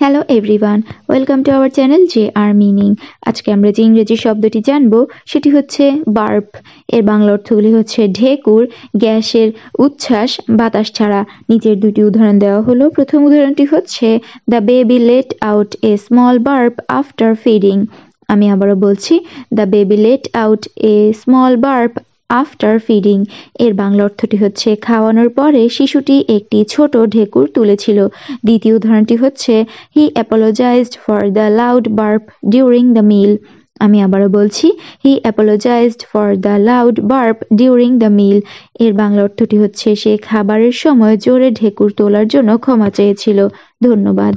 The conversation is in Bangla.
hello everyone welcome to our channel J R meaning আজকে আমরা যে ইংরেজি শব্দটি জানব সেটি হচ্ছে বার্প এর বাংলা অর্থগুলি হচ্ছে ঢেকুর গ্যাসের উচ্ছ্বাস বাতাস ছাড়া নিচের দুটি উদাহরণ দেওয়া হলো প্রথম উদাহরণটি হচ্ছে the baby let out a small burp after feeding আমি আবারও বলছি the baby let out a small burp after feeding এর বাংলা অর্থটি হচ্ছে খাওয়ানোর পরে শিশুটি একটি ছোট ঢেকুর তুলেছিল দ্বিতীয় উদাহরণটি হচ্ছে he apologized for the loud burp during the meal আমি আবারও বলছি he apologized for the loud burp during the meal এর বাংলা অর্থটি হচ্ছে সে খাবারের সময় জোরে ঢেকুর তোলার জন্য ক্ষমা চেয়েছিল ধন্যবাদ